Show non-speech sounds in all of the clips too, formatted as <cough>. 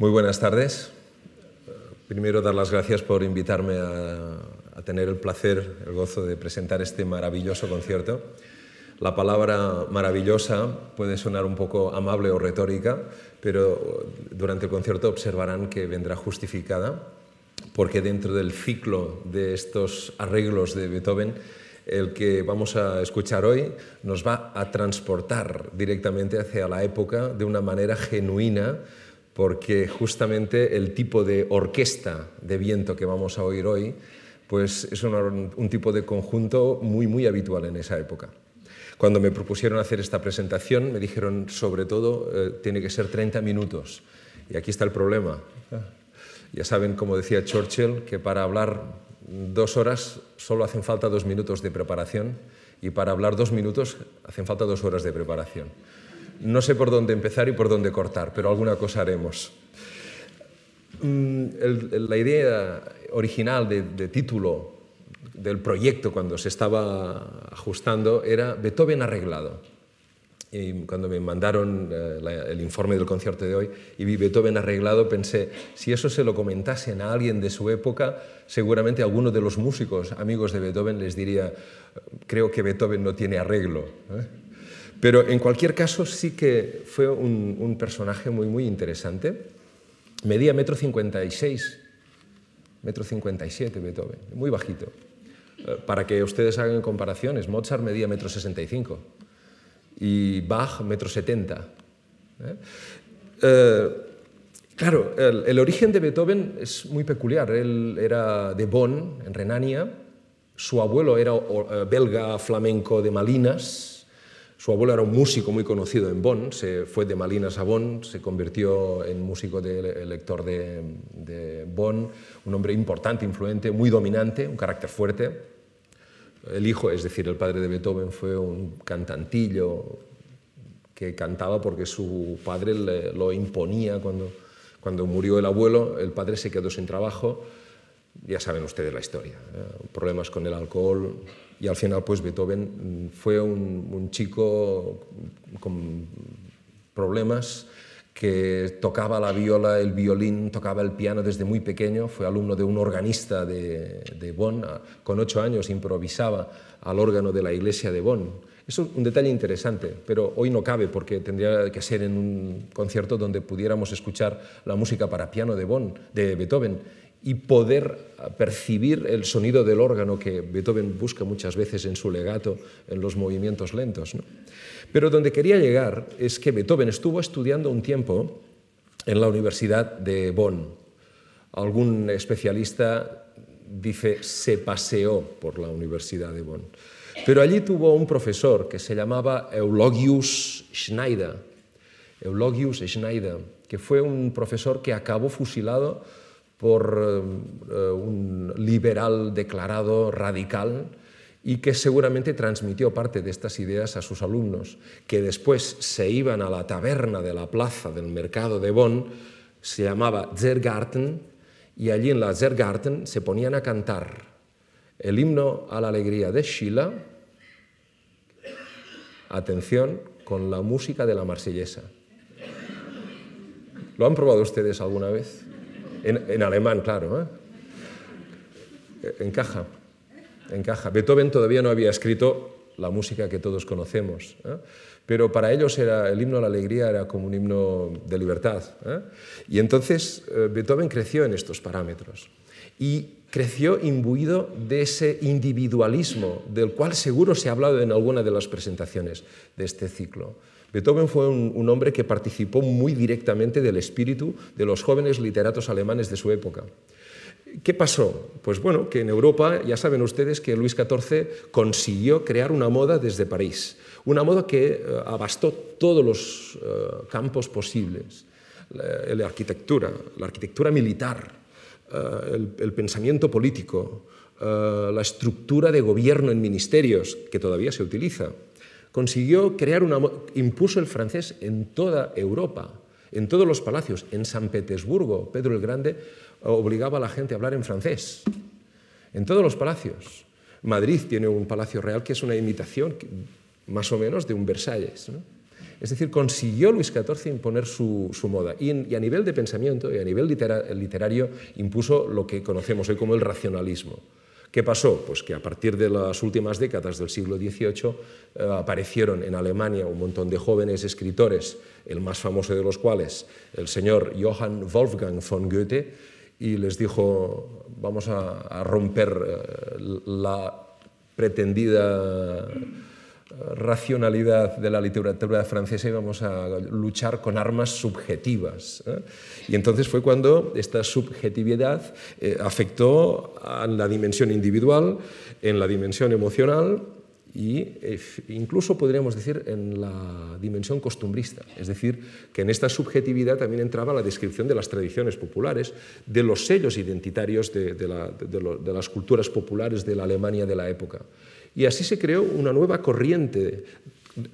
Muy buenas tardes. Primero, dar las gracias por invitarme a, tener el placer, el gozo de presentar este maravilloso concierto. La palabra maravillosa puede sonar un poco amable o retórica, pero durante el concierto observarán que vendrá justificada, porque dentro del ciclo de estos arreglos de Beethoven, el que vamos a escuchar hoy nos va a transportar directamente hacia la época de una manera genuina, porque justamente el tipo de orquesta de viento que vamos a oír hoy pues es un, tipo de conjunto muy, muy habitual en esa época. Cuando me propusieron hacer esta presentación, me dijeron, sobre todo, eh, tiene que ser 30 minutos. Y aquí está el problema. Ya saben, como decía Churchill, que para hablar dos horas solo hacen falta dos minutos de preparación y para hablar dos minutos hacen falta dos horas de preparación. No sé por dónde empezar y por dónde cortar, pero alguna cosa haremos. Mm, la idea original de, título del proyecto cuando se estaba ajustando era Beethoven arreglado. Y cuando me mandaron eh, el informe del concierto de hoy y vi Beethoven arreglado, pensé, si eso se lo comentasen a alguien de su época, seguramente alguno de los músicos amigos de Beethoven les diría, creo que Beethoven no tiene arreglo. ¿eh? Pero en cualquier caso sí que fue un, personaje muy, muy interesante. Medía metro 56, metro 57 Beethoven, muy bajito. Eh, para que ustedes hagan comparaciones, Mozart medía metro 65 y Bach metro setenta. ¿eh? Eh, claro, el, el, origen de Beethoven es muy peculiar. Él era de Bonn, en Renania. Su abuelo era belga flamenco de Malinas, su abuelo era un músico muy conocido en Bonn, se fue de Malinas a Bonn, se convirtió en músico del lector de, Bonn, un hombre importante, influente, muy dominante, un carácter fuerte. El hijo, es decir, el padre de Beethoven, fue un cantantillo que cantaba porque su padre lo imponía cuando, cuando murió el abuelo, el padre se quedó sin trabajo, ya saben ustedes la historia, ¿eh? problemas con el alcohol, y al final pues Beethoven mm, fue un, chico con problemas que tocaba la viola, el violín, tocaba el piano desde muy pequeño, fue alumno de un organista de, de Bonn, ah, con ocho años improvisaba al órgano de la iglesia de Bonn. Eso es un detalle interesante, pero hoy no cabe porque tendría que ser en un concierto donde pudiéramos escuchar la música para piano de Bonn, de Beethoven y poder percibir el sonido del órgano que Beethoven busca muchas veces en su legato, en los movimientos lentos. Pero donde quería llegar es que Beethoven estuvo estudiando un tiempo en la Universidad de Bonn. Algún especialista dice se paseó por la Universidad de Bonn. Pero allí tuvo un profesor que se llamaba Eulogius Schneider, Eulogius Schneider, que fue un profesor que acabó fusilado por eh, un liberal declarado radical y que seguramente transmitió parte de estas ideas a sus alumnos, que después se iban a la taberna de la plaza del mercado de Bonn, se llamaba Zergarten, y allí en la Zergarten se ponían a cantar el himno a la alegría de Schiller, atención, con la música de la marsellesa. ¿Lo han probado ustedes alguna vez? En, alemán, claro. ¿eh? Encaja, encaja. Beethoven todavía no había escrito la música que todos conocemos, ¿eh? pero para ellos era, el himno a la alegría era como un himno de libertad. ¿eh? Y entonces eh, Beethoven creció en estos parámetros y creció imbuido de ese individualismo del cual seguro se ha hablado en alguna de las presentaciones de este ciclo Beethoven fue un, hombre que participó muy directamente del espíritu de los jóvenes literatos alemanes de su época. ¿Qué pasó? Pues bueno, que en Europa ya saben ustedes que Luis XIV consiguió crear una moda desde París, una moda que eh, abastó todos los eh, campos posibles, eh, la, arquitectura, la arquitectura militar, el, pensamiento político, la estructura de gobierno en ministerios, que todavía se utiliza, consiguió crear una, impuso el francés en toda Europa, en todos los palacios, en San Petersburgo, Pedro el Grande obligaba a la gente a hablar en francés, en todos los palacios. Madrid tiene un palacio real que es una imitación más o menos de un Versalles. Es decir, consiguió Luis XIV imponer su, moda y, a nivel de pensamiento y a nivel literario impuso lo que conocemos hoy como el racionalismo. ¿Qué pasó? Pues que a partir de las últimas décadas del siglo XVIII eh, aparecieron en Alemania un montón de jóvenes escritores, el más famoso de los cuales, el señor Johann Wolfgang von Goethe, y les dijo, vamos a, romper eh, la pretendida racionalidad de la literatura francesa íbamos a luchar con armas subjetivas. ¿eh? Y entonces fue cuando esta subjetividad eh, afectó a la dimensión individual, en la dimensión emocional y eh, incluso podríamos decir en la dimensión costumbrista. Es decir, que en esta subjetividad también entraba la descripción de las tradiciones populares, de los sellos identitarios de las culturas populares de la Alemania de la época. Y así se creó una nueva corriente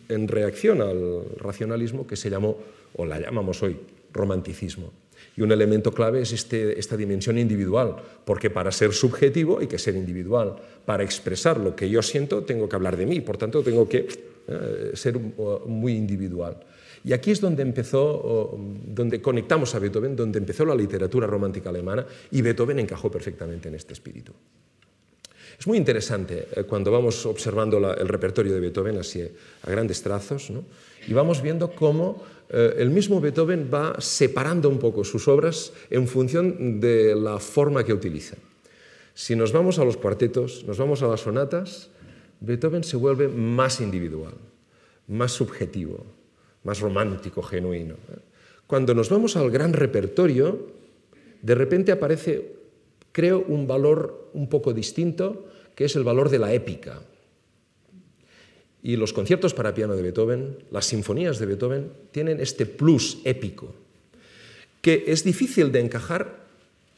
en reacción al racionalismo que se llamó, o la llamamos hoy, romanticismo. Y un elemento clave es este, esta dimensión individual, porque para ser subjetivo hay que ser individual. Para expresar lo que yo siento tengo que hablar de mí, por tanto tengo que eh, ser muy individual. Y aquí es donde empezó, donde conectamos a Beethoven, donde empezó la literatura romántica alemana y Beethoven encajó perfectamente en este espíritu. Es muy interesante eh, cuando vamos observando el repertorio de Beethoven así eh, a grandes trazos y vamos viendo cómo eh, el mismo Beethoven va separando un poco sus obras en función de la forma que utiliza. Si nos vamos a los cuartetos, nos vamos a las sonatas, Beethoven se vuelve más individual, más subjetivo, más romántico, genuino. Cuando nos vamos al gran repertorio, de repente aparece creo, un valor un poco distinto, que es el valor de la épica. Y los conciertos para piano de Beethoven, las sinfonías de Beethoven, tienen este plus épico, que es difícil de encajar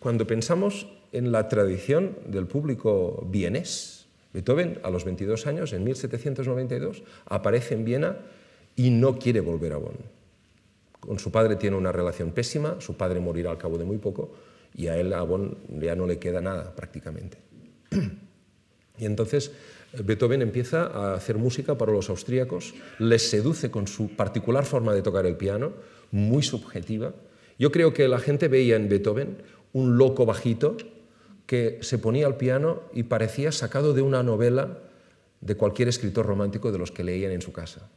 cuando pensamos en la tradición del público vienés. Beethoven, a los 22 años, en 1792, aparece en Viena y no quiere volver a Bonn. Con su padre tiene una relación pésima, su padre morirá al cabo de muy poco, y a él a Bonn ya no le queda nada prácticamente. Y entonces eh, Beethoven empieza a hacer música para los austríacos, les seduce con su particular forma de tocar el piano, muy subjetiva. Yo creo que la gente veía en Beethoven un loco bajito que se ponía al piano y parecía sacado de una novela de cualquier escritor romántico de los que leían en su casa.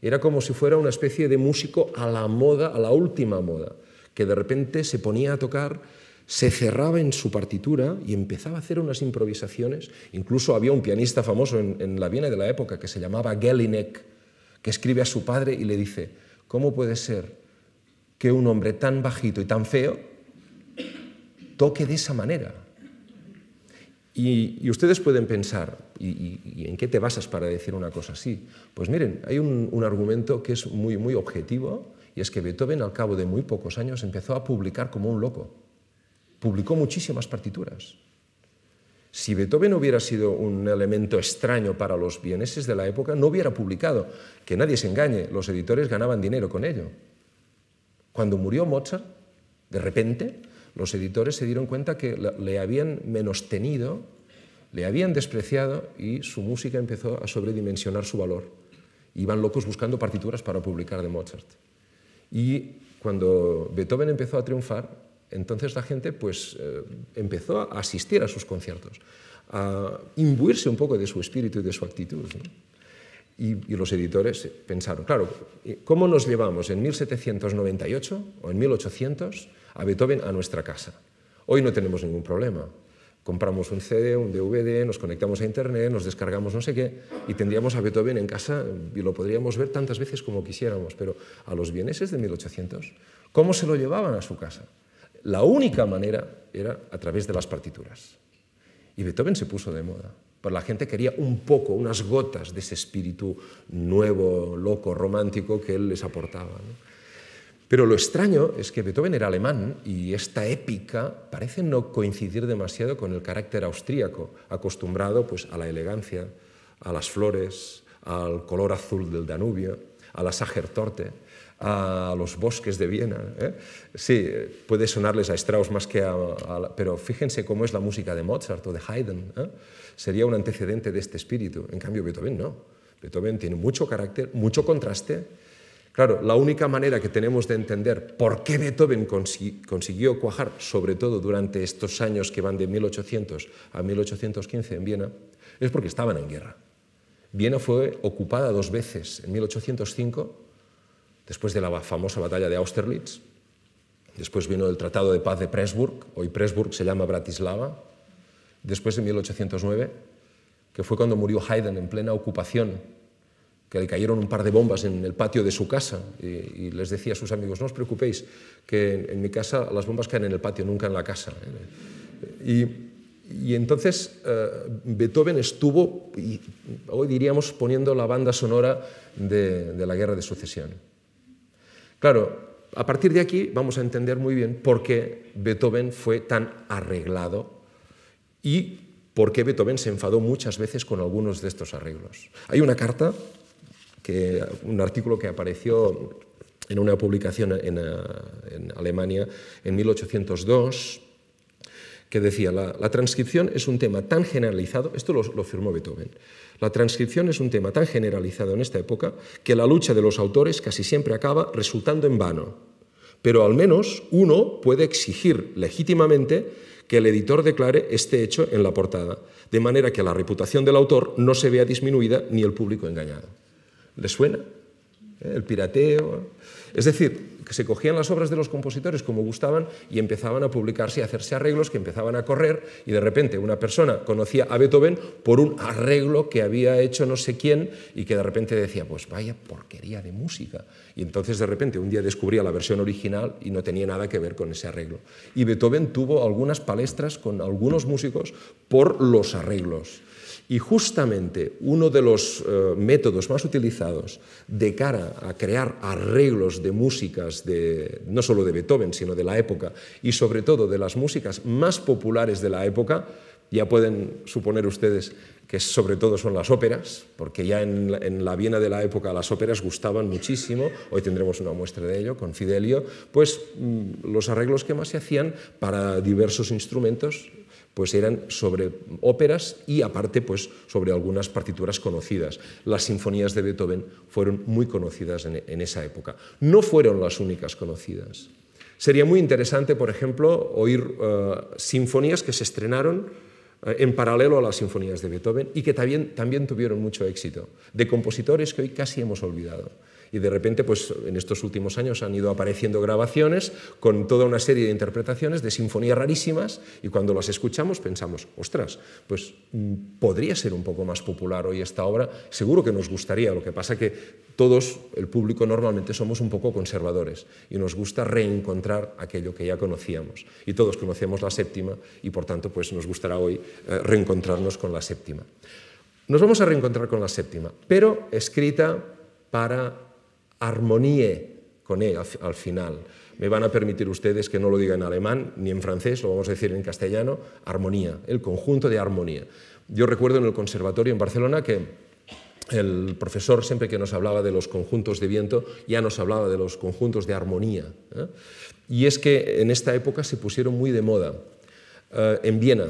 Era como si fuera una especie de músico a la moda, a la última moda, que de repente se ponía a tocar se cerraba en su partitura y empezaba a hacer unas improvisaciones. Incluso había un pianista famoso en, la Viena de la época que se llamaba Gellinek, que escribe a su padre y le dice, ¿cómo puede ser que un hombre tan bajito y tan feo toque de esa manera? Y, ustedes pueden pensar, ¿y, en qué te basas para decir una cosa así? Pues miren, hay un, un argumento que es muy, muy objetivo, y es que Beethoven al cabo de muy pocos años empezó a publicar como un loco publicó muchísimas partituras. Si Beethoven hubiera sido un elemento extraño para los vieneses de la época, no hubiera publicado. Que nadie se engañe, los editores ganaban dinero con ello. Cuando murió Mozart, de repente, los editores se dieron cuenta que le habían menostenido, le habían despreciado y su música empezó a sobredimensionar su valor. Iban locos buscando partituras para publicar de Mozart. Y cuando Beethoven empezó a triunfar, entonces la gente pues, eh, empezó a asistir a sus conciertos, a imbuirse un poco de su espíritu y de su actitud. Y, y, los editores pensaron, claro, eh, ¿cómo nos llevamos en 1798 o en 1800 a Beethoven a nuestra casa? Hoy no tenemos ningún problema. Compramos un CD, un DVD, nos conectamos a Internet, nos descargamos no sé qué y tendríamos a Beethoven en casa y lo podríamos ver tantas veces como quisiéramos. Pero a los vieneses de 1800, ¿cómo se lo llevaban a su casa? la única manera era a través de las partituras. Y Beethoven se puso de moda. Por la gente quería un poco, unas gotas de ese espíritu nuevo, loco, romántico que él les aportaba. Pero lo extraño es que Beethoven era alemán y esta épica parece no coincidir demasiado con el carácter austríaco, acostumbrado pues, a la elegancia, a las flores, al color azul del Danubio, a la Sagertorte a los bosques de Viena. ¿eh? Sí, puede sonarles a Strauss más que a, Pero fíjense cómo es la música de Mozart o de Haydn. ¿eh? Sería un antecedente de este espíritu. En cambio, Beethoven no. Beethoven tiene mucho carácter, mucho contraste. Claro, la única manera que tenemos de entender por qué Beethoven consiguió cuajar, sobre todo durante estos años que van de 1800 a 1815 en Viena, es porque estaban en guerra. Viena fue ocupada dos veces, en 1805 después de la famosa batalla de Austerlitz, después vino el Tratado de Paz de Presburg, hoy Presburg se llama Bratislava, después de 1809, que fue cuando murió Haydn en plena ocupación, que le cayeron un par de bombas en el patio de su casa y, les decía a sus amigos, no os preocupéis, que en, mi casa las bombas caen en el patio, nunca en la casa. Y, entonces eh, Beethoven estuvo, hoy diríamos, poniendo la banda sonora de la Guerra de Sucesión. Claro, a partir de aquí vamos a entender muy bien por qué Beethoven fue tan arreglado y por qué Beethoven se enfadó muchas veces con algunos de estos arreglos. Hay una carta, que, un artículo que apareció en una publicación en, en Alemania en 1802 que decía, la, transcripción es un tema tan generalizado, esto lo, firmó Beethoven, la transcripción es un tema tan generalizado en esta época que la lucha de los autores casi siempre acaba resultando en vano. Pero al menos uno puede exigir legítimamente que el editor declare este hecho en la portada, de manera que la reputación del autor no se vea disminuida ni el público engañado. ¿Le suena? ¿Eh? El pirateo. Es decir, se cogían las obras de los compositores como gustaban y empezaban a publicarse y a hacerse arreglos que empezaban a correr y de repente una persona conocía a Beethoven por un arreglo que había hecho no sé quién y que de repente decía, pues vaya porquería de música. Y entonces de repente un día descubría la versión original y no tenía nada que ver con ese arreglo. Y Beethoven tuvo algunas palestras con algunos músicos por los arreglos. Y justamente uno de los eh, métodos más utilizados de cara a crear arreglos de músicas, de, no solo de Beethoven, sino de la época, y sobre todo de las músicas más populares de la época, ya pueden suponer ustedes que sobre todo son las óperas, porque ya en en la Viena de la época las óperas gustaban muchísimo, hoy tendremos una muestra de ello con Fidelio, pues mm, los arreglos que más se hacían para diversos instrumentos pues eran sobre óperas y aparte pues sobre algunas partituras conocidas. Las sinfonías de Beethoven fueron muy conocidas en, esa época. No fueron las únicas conocidas. Sería muy interesante, por ejemplo, oír eh, sinfonías que se estrenaron eh, en paralelo a las sinfonías de Beethoven y que también, también tuvieron mucho éxito, de compositores que hoy casi hemos olvidado. Y de repente, pues en estos últimos años han ido apareciendo grabaciones con toda una serie de interpretaciones de sinfonías rarísimas y cuando las escuchamos pensamos, ostras, pues podría ser un poco más popular hoy esta obra, seguro que nos gustaría, lo que pasa que todos, el público normalmente somos un poco conservadores y nos gusta reencontrar aquello que ya conocíamos. Y todos conocemos la séptima y por tanto pues nos gustará hoy eh, reencontrarnos con la séptima. Nos vamos a reencontrar con la séptima, pero escrita para armonie con E al, final. Me van a permitir ustedes que no lo diga en alemán ni en francés, lo vamos a decir en castellano, armonía, el conjunto de armonía. Yo recuerdo en el conservatorio en Barcelona que el profesor siempre que nos hablaba de los conjuntos de viento ya nos hablaba de los conjuntos de armonía. ¿eh? Y es que en esta época se pusieron muy de moda eh, en Viena,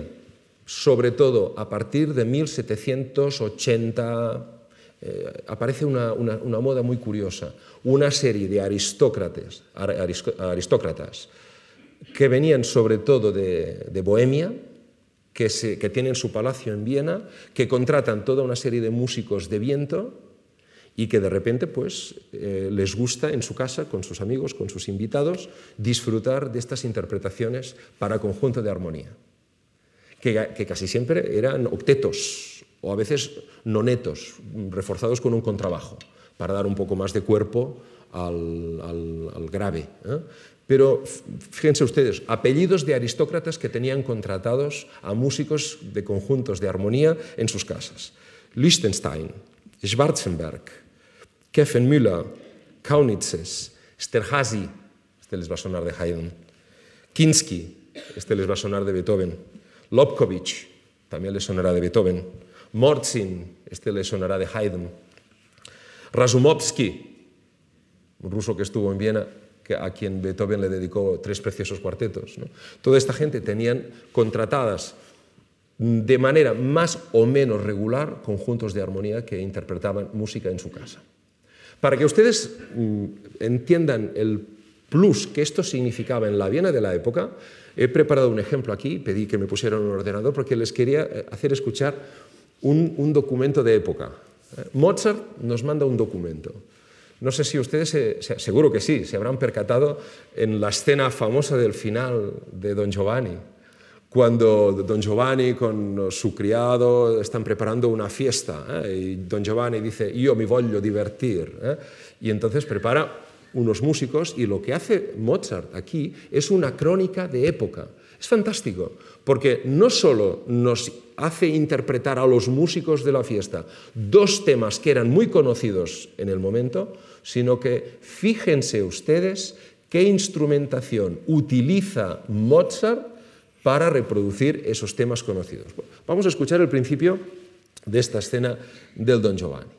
sobre todo a partir de 1780 eh, aparece una, moda muy curiosa, una serie de aristócratas, aristócratas que venían sobre todo de, Bohemia, que, se, tienen su palacio en Viena, que contratan toda una serie de músicos de viento y que de repente pues, eh, les gusta en su casa, con sus amigos, con sus invitados, disfrutar de estas interpretaciones para conjunto de armonía, que, que casi siempre eran octetos o a veces nonetos, reforzados con un contrabajo, para dar un poco más de cuerpo al, grave. ¿eh? Pero fíjense ustedes, apellidos de aristócratas que tenían contratados a músicos de conjuntos de armonía en sus casas. Liechtenstein, Schwarzenberg, Keffenmüller, Kaunitzes, Sterhazy, este les va a sonar de Haydn, Kinsky, este les va a sonar de Beethoven, Lobkovich, también les sonará de Beethoven, Mortzin, este le sonará de Haydn, Razumovsky, un ruso que estuvo en Viena, a quien Beethoven le dedicó tres preciosos cuartetos. Toda esta gente tenían contratadas de manera más o menos regular conjuntos de armonía que interpretaban música en su casa. Para que ustedes mm, entiendan el plus que esto significaba en la Viena de la época, he preparado un ejemplo aquí, pedí que me pusieran un ordenador porque les quería eh, hacer escuchar un, documento de época. Eh, Mozart nos manda un documento. No sé si ustedes, seguro que sí, se habrán percatado en la escena famosa del final de Don Giovanni, cuando Don Giovanni con su criado están preparando una fiesta eh, y Don Giovanni dice, yo me voglio divertir. Eh, y entonces prepara unos músicos y lo que hace Mozart aquí es una crónica de época. Es fantástico, porque no solo nos hace interpretar a los músicos de la fiesta dos temas que eran muy conocidos en el momento, sino que fíjense ustedes qué instrumentación utiliza Mozart para reproducir esos temas conocidos. vamos a escuchar el principio de esta escena del Don Giovanni.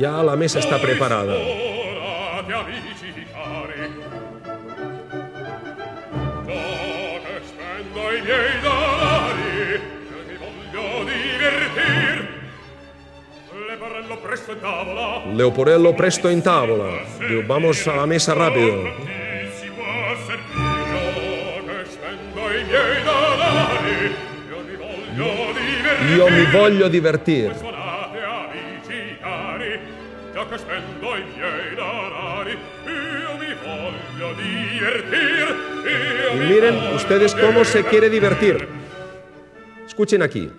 Ya la mesa está preparada. Leoporello presto in tavola. Vamos a la mesa rápido. Io mi voglio divertire. miren ustedes cómo se quiere divertir. Escuchen aquí.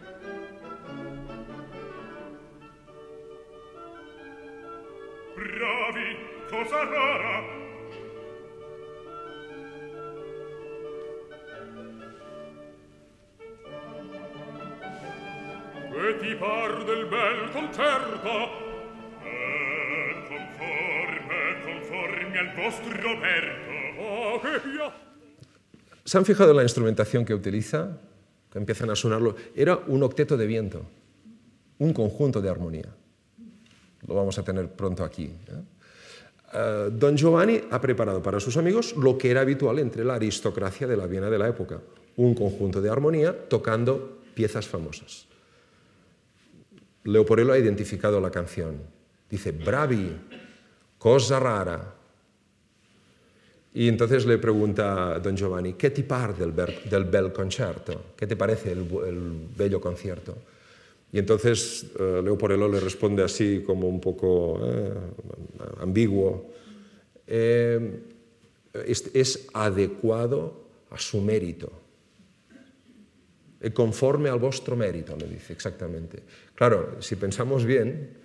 ¿Se han fijado en la instrumentación que utiliza? Que empiezan a sonarlo. Era un octeto de viento, un conjunto de armonía. Lo vamos a tener pronto aquí. ¿eh? Eh, don Giovanni ha preparado para sus amigos lo que era habitual entre la aristocracia de la Viena de la época, un conjunto de armonía tocando piezas famosas. Leoporello ha identificado la canción. Dice, bravi, cosa rara, y entonces le pregunta a don Giovanni, ¿qué te del, del bel concerto? ¿Qué te parece el, bello concierto? Y entonces eh, Leo Porello le responde así como un poco eh, ambiguo, eh, es, es, adecuado a su mérito, conforme al vuestro mérito, le dice exactamente. Claro, si pensamos bien,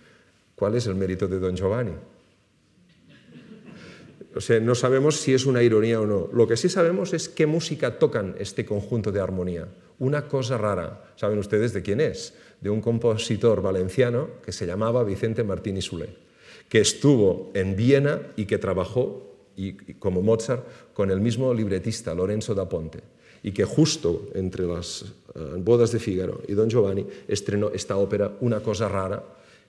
¿cuál es el mérito de don Giovanni? no sabemos si es una ironía o no. Lo que sí sabemos es qué música tocan este conjunto de armonía. Una cosa rara. ¿Saben ustedes de quién es? De un compositor valenciano que se llamaba Vicente Martín Isulé, que estuvo en Viena y que trabajó, como Mozart, con el mismo libretista, Lorenzo da Ponte, y que justo entre las eh, bodas de Fígaro y Don Giovanni estrenó esta ópera, Una cosa rara,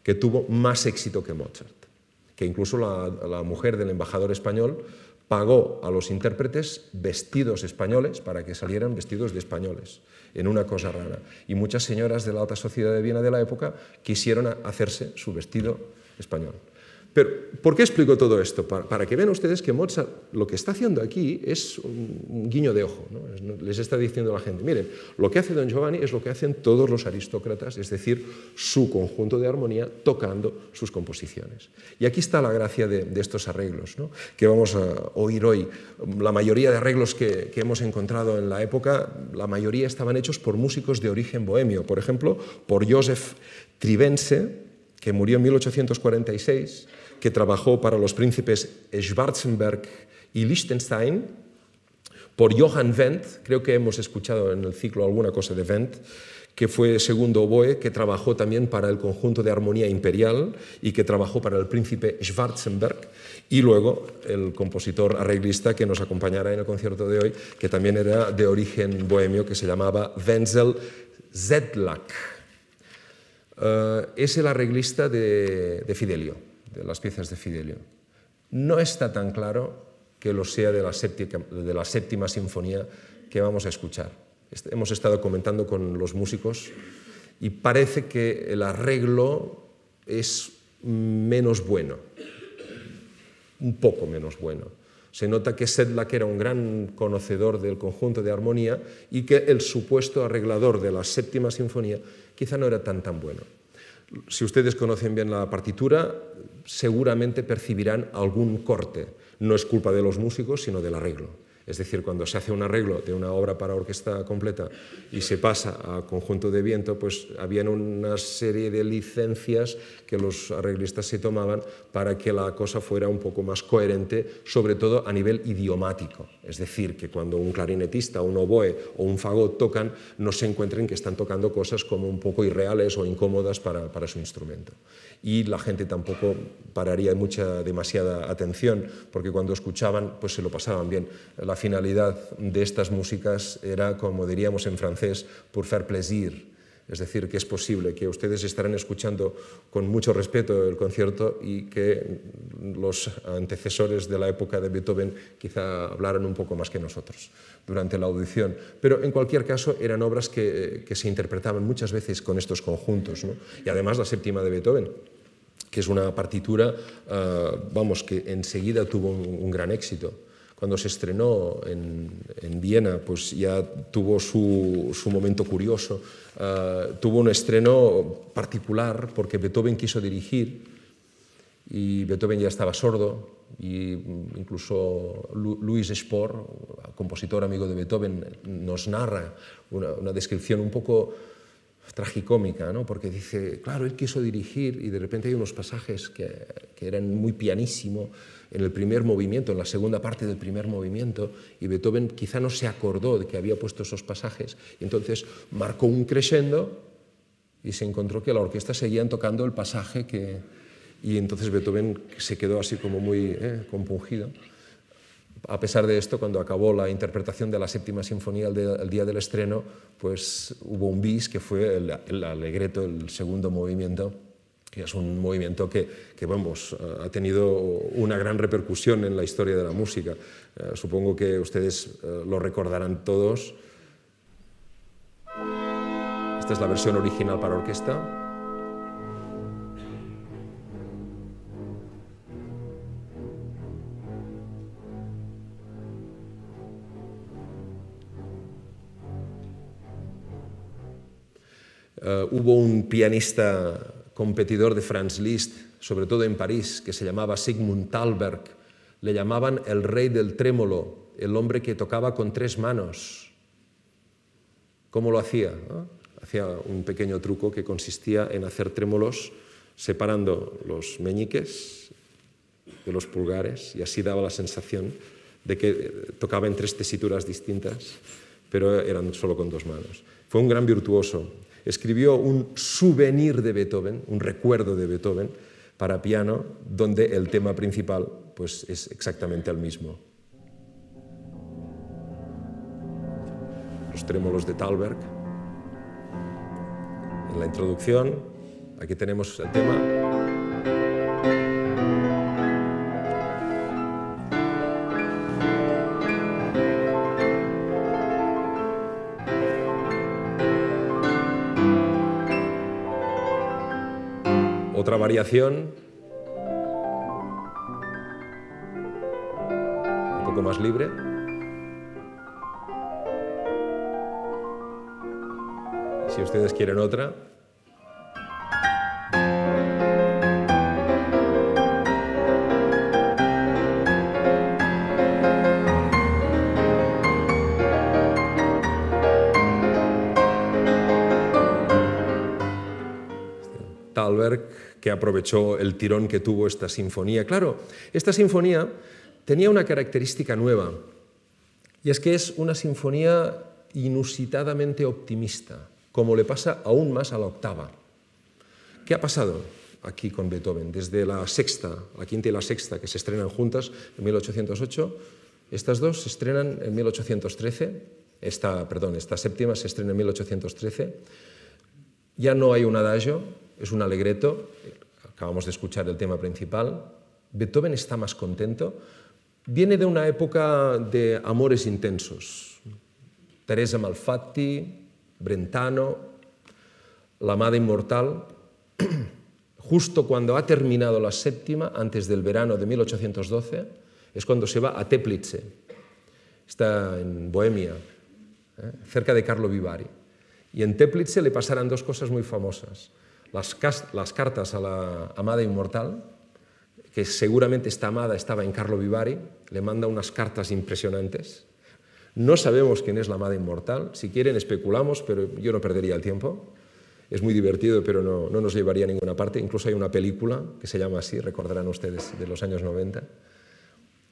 que tuvo más éxito que Mozart que incluso la, mujer del embajador español pagó a los intérpretes vestidos españoles para que salieran vestidos de españoles, en una cosa rara. Y muchas señoras de la alta sociedad de Viena de la época quisieron hacerse su vestido español. Pero, ¿por qué explico todo esto? Para, que vean ustedes que Mozart lo que está haciendo aquí es un, guiño de ojo. Les está diciendo a la gente, miren, lo que hace Don Giovanni es lo que hacen todos los aristócratas, es decir, su conjunto de armonía tocando sus composiciones. Y aquí está la gracia de, estos arreglos, que vamos a oír hoy. La mayoría de arreglos que, hemos encontrado en la época, la mayoría estaban hechos por músicos de origen bohemio. Por ejemplo, por Josef Trivense, que murió en 1846 que trabajó para los príncipes Schwarzenberg y Liechtenstein, por Johann Wendt, creo que hemos escuchado en el ciclo alguna cosa de Wendt, que fue segundo oboe, que trabajó también para el conjunto de armonía imperial y que trabajó para el príncipe Schwarzenberg, y luego el compositor arreglista que nos acompañará en el concierto de hoy, que también era de origen bohemio, que se llamaba Wenzel Zedlak. Eh, es el arreglista de Fidelio las piezas de Fidelio. No está tan claro que lo sea de la, séptima, de la séptima sinfonía que vamos a escuchar. Hemos estado comentando con los músicos y parece que el arreglo es menos bueno, un poco menos bueno. Se nota que Sedlak era un gran conocedor del conjunto de armonía y que el supuesto arreglador de la séptima sinfonía quizá no era tan tan bueno. Si ustedes conocen bien la partitura, seguramente percibirán algún corte. No es culpa de los músicos, sino del arreglo. Es decir, cuando se hace un arreglo de una obra para orquesta completa y se pasa a conjunto de viento, pues habían una serie de licencias que los arreglistas se tomaban para que la cosa fuera un poco más coherente, sobre todo a nivel idiomático. Es decir, que cuando un clarinetista, un oboe o un fagot tocan, no se encuentren que están tocando cosas como un poco irreales o incómodas para, para su instrumento y la gente tampoco pararía mucha demasiada atención porque cuando escuchaban pues se lo pasaban bien. La finalidad de estas músicas era, como diríamos en francés, por faire plaisir, es decir, que es posible que ustedes estarán escuchando con mucho respeto el concierto y que los antecesores de la época de Beethoven quizá hablaran un poco más que nosotros durante la audición. Pero en cualquier caso eran obras que, se interpretaban muchas veces con estos conjuntos. Y además la séptima de Beethoven, que es una partitura, ah, vamos, que enseguida tuvo un gran éxito cuando se estrenó en, en Viena, pues ya tuvo su, momento curioso. Ah, tuvo un estreno particular porque Beethoven quiso dirigir y Beethoven ya estaba sordo y mm, incluso Luis Spohr, compositor amigo de Beethoven, nos narra una descripción un poco tragicómica, ¿no? porque dice, claro, él quiso dirigir y de repente hay unos pasajes que, eran muy pianísimo en el primer movimiento, en la segunda parte del primer movimiento, y Beethoven quizá no se acordó de que había puesto esos pasajes, y entonces marcó un crescendo y se encontró que la orquesta seguía tocando el pasaje Y entonces Beethoven se quedó así como muy ¿eh? compungido. A pesar de esto, cuando acabó la interpretación de la séptima sinfonía el, día del estreno, pues hubo un bis que fue el, alegreto, el segundo movimiento, que es un movimiento que, vamos, ha tenido una gran repercusión en la historia de la música. Eh, supongo que ustedes eh, lo recordarán todos. Esta es la versión original para orquesta. Eh, hubo un pianista competidor de Franz Liszt, sobre todo en París, que se llamaba Sigmund Thalberg. Le llamaban el rey del trémolo, el hombre que tocaba con tres manos. ¿Cómo lo hacía? Hacía un pequeño truco que consistía en hacer trémolos separando los meñiques de los pulgares y así daba la sensación de que eh, tocaba en tres tesituras distintas, pero eran solo con dos manos. Fue un gran virtuoso, escribió un souvenir de Beethoven, un recuerdo de Beethoven para piano, donde el tema principal pues, es exactamente el mismo. Los trémolos de Thalberg. En la introducción, aquí tenemos el tema. variación. Un poco más libre. Si ustedes quieren otra. aprovechó el tirón que tuvo esta sinfonía. Claro, esta sinfonía tenía una característica nueva, y es que es una sinfonía inusitadamente optimista, como le pasa aún más a la octava. ¿Qué ha pasado aquí con Beethoven? Desde la sexta, la quinta y la sexta, que se estrenan juntas en 1808, estas dos se estrenan en 1813, esta, perdón, esta séptima se estrena en 1813, ya no hay un adagio, es un alegreto, acabamos de escuchar el tema principal. Beethoven está más contento. Viene de una época de amores intensos. Teresa Malfatti, Brentano, la amada inmortal. <clears throat> Justo cuando ha terminado la séptima, antes del verano de 1812, es cuando se va a Teplice, está en Bohemia, ¿eh? cerca de Carlo Vivari. Y en Teplice le pasarán dos cosas muy famosas las, cartas a la amada inmortal, que seguramente esta amada estaba en Carlo Vivari, le manda unas cartas impresionantes. No sabemos quién es la amada inmortal, si quieren especulamos, pero yo no perdería el tiempo. Es muy divertido, pero no, no nos llevaría a ninguna parte. Incluso hay una película que se llama así, recordarán ustedes, de los años 90.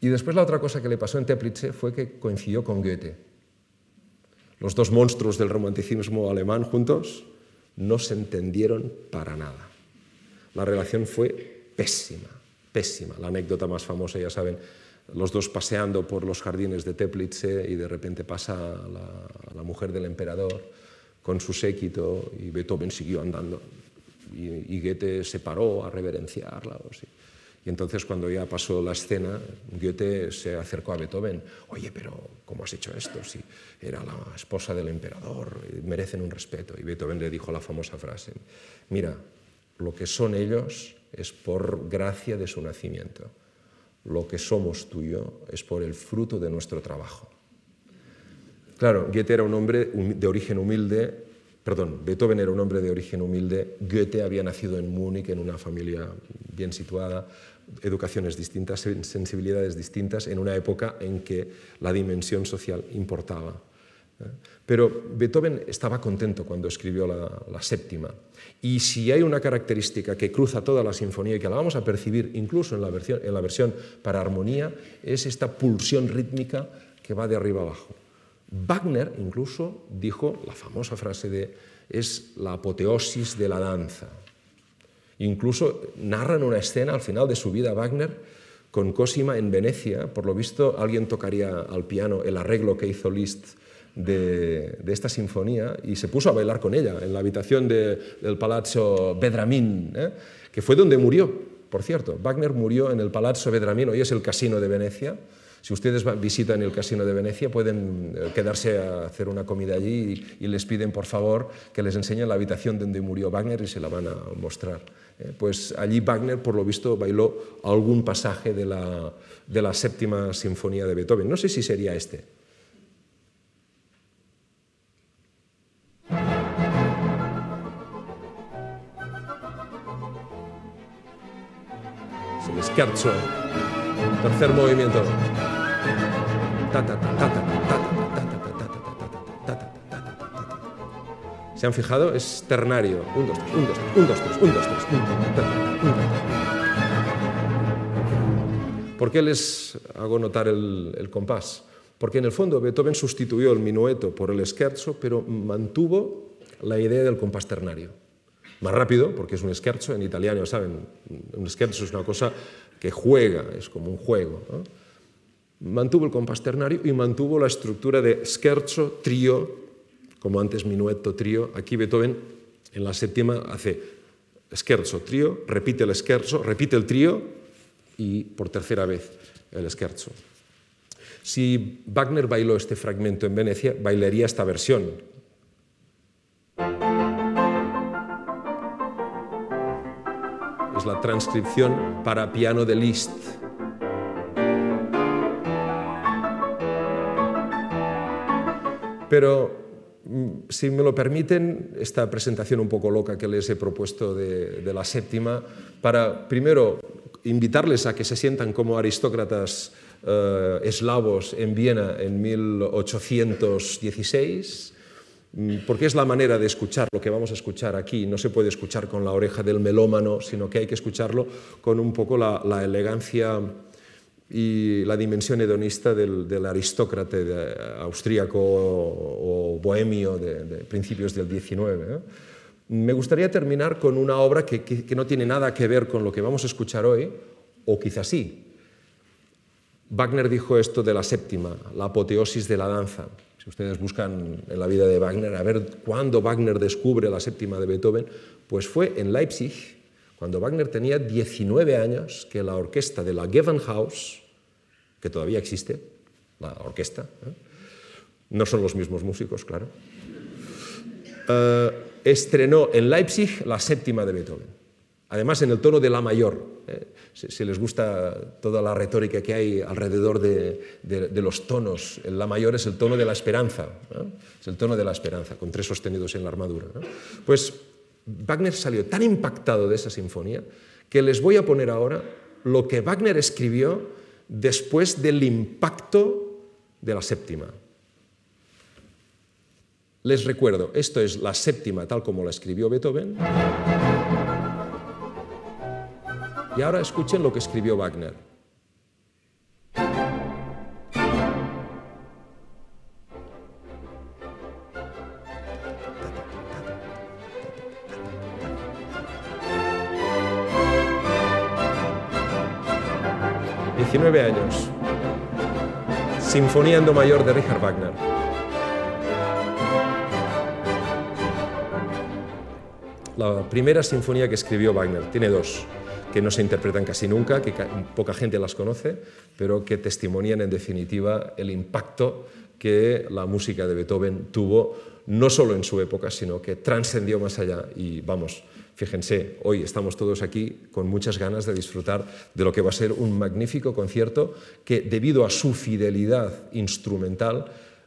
Y después la otra cosa que le pasó en Teplice fue que coincidió con Goethe. Los dos monstruos del romanticismo alemán juntos, no se entendieron para nada. La relación fue pésima, pésima. La anécdota más famosa, ya saben, los dos paseando por los jardines de Teplice eh, y de repente pasa la, mujer del emperador con su séquito y Beethoven siguió andando y, y Goethe se paró a reverenciarla. O sí. Y entonces cuando ya pasó la escena, Goethe se acercó a Beethoven. Oye, pero ¿cómo has hecho esto? Si era la esposa del emperador, merecen un respeto. Y Beethoven le dijo la famosa frase, mira, lo que son ellos es por gracia de su nacimiento. Lo que somos tuyo es por el fruto de nuestro trabajo. Claro, Goethe era un hombre de origen humilde Perdón, Beethoven era un hombre de origen humilde, Goethe había nacido en Múnich en una familia bien situada, educaciones distintas, sensibilidades distintas, en una época en que la dimensión social importaba. ¿eh? Pero Beethoven estaba contento cuando escribió la, séptima. Y si hay una característica que cruza toda la sinfonía y que la vamos a percibir incluso en la versión, en la versión para armonía, es esta pulsión rítmica que va de arriba abajo. Wagner incluso dijo la famosa frase de es la apoteosis de la danza. Incluso narran una escena al final de su vida Wagner con Cosima en Venecia. Por lo visto alguien tocaría al piano el arreglo que hizo Liszt de, esta sinfonía y se puso a bailar con ella en la habitación del Palazzo Bedramín, ¿eh? que fue donde murió, por cierto. Wagner murió en el Palazzo Bedramín, hoy es el Casino de Venecia, si ustedes visitan el Casino de Venecia, pueden eh, quedarse a hacer una comida allí y, les piden, por favor, que les enseñen la habitación donde murió Wagner y se la van a mostrar. Eh. pues allí Wagner, por lo visto, bailó algún pasaje de la, de séptima sinfonía de Beethoven. No sé si sería este. scherzo. Tercer movimiento. ¿Se han fijado? Es ternario. Un, dos, tres, un, dos, tres, un, dos, tres, ¿Por qué les hago notar el, compás? Porque en el fondo Beethoven sustituyó el minueto por el scherzo, pero mantuvo la idea del compás ternario. Más rápido, porque es un scherzo, en italiano, ¿saben? Un scherzo es una cosa que juega, es como un juego mantuvo el compás ternario y mantuvo la estructura de scherzo, trío, como antes minueto, trío. Aquí Beethoven en la séptima hace scherzo, trío, repite el scherzo, repite el trío y por tercera vez el scherzo. Si Wagner bailó este fragmento en Venecia, bailaría esta versión, es la transcripción para piano de Liszt. Pero mm, si me lo permiten, esta presentación un poco loca que les he propuesto de, la séptima, para primero invitarles a que se sientan como aristócratas eh, eslavos en Viena en 1816, mm, porque es la manera de escuchar lo que vamos a escuchar aquí. No se puede escuchar con la oreja del melómano, sino que hay que escucharlo con un poco la elegancia y la dimensión hedonista del, del aristócrata austríaco o, bohemio de, principios del XIX. ¿eh? Me gustaría terminar con una obra que, no tiene nada que ver con lo que vamos a escuchar hoy, o quizás sí. Wagner dijo esto de la séptima, la apoteosis de la danza. Si ustedes buscan en la vida de Wagner, a ver cuándo Wagner descubre la séptima de Beethoven, pues fue en Leipzig, cuando Wagner tenía 19 años, que la orquesta de la Gewandhaus, que todavía existe, la orquesta, ¿eh? no son los mismos músicos, claro, eh, estrenó en Leipzig la séptima de Beethoven. Además, en el tono de la mayor. ¿eh? Si, les gusta toda la retórica que hay alrededor de, los tonos, la mayor es el tono de la esperanza, es el tono de la esperanza, con tres sostenidos en la armadura. Pues Wagner salió tan impactado de esa sinfonía que les voy a poner ahora lo que Wagner escribió después del impacto de la séptima. Les recuerdo, esto es la séptima tal como la escribió Beethoven. Y ahora escuchen lo que escribió Wagner. 19 años. Sinfonía en Do mayor de Richard Wagner. La primera sinfonía que escribió Wagner, tiene dos, que no se interpretan casi nunca, que poca gente las conoce, pero que testimonian en definitiva el impacto que la música de Beethoven tuvo no solo en su época, sino que trascendió más allá y vamos, Fíjense, hoy estamos todos aquí con muchas ganas de disfrutar de lo que va a ser un magnífico concierto que, debido a su fidelidad instrumental,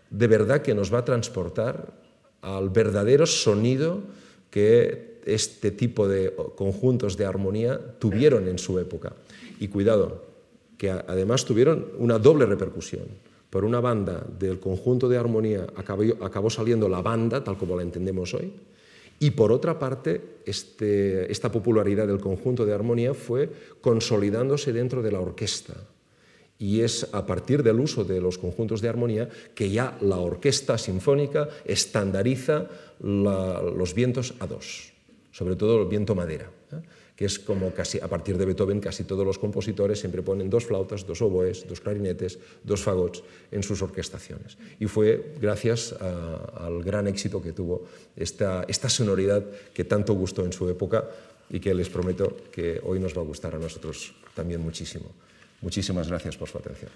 de verdad que nos va a transportar al verdadero sonido que este tipo de conjuntos de armonía tuvieron en su época. Y cuidado, que además tuvieron una doble repercusión. Por una banda, del conjunto de armonía acabó, saliendo la banda, tal como la entendemos hoy, y por otra parte, este, esta popularidad del conjunto de armonía fue consolidándose dentro de la orquesta. Y es a partir del uso de los conjuntos de armonía que ya la orquesta sinfónica estandariza los vientos a dos, sobre todo el viento madera que es como casi a partir de Beethoven casi todos los compositores siempre ponen dos flautas, dos oboes, dos clarinetes, dos fagots en sus orquestaciones. Y fue gracias al gran éxito que tuvo esta sonoridad que tanto gustó en su época y que les prometo que hoy nos va a gustar a nosotros también muchísimo. Muchísimas gracias por su atención.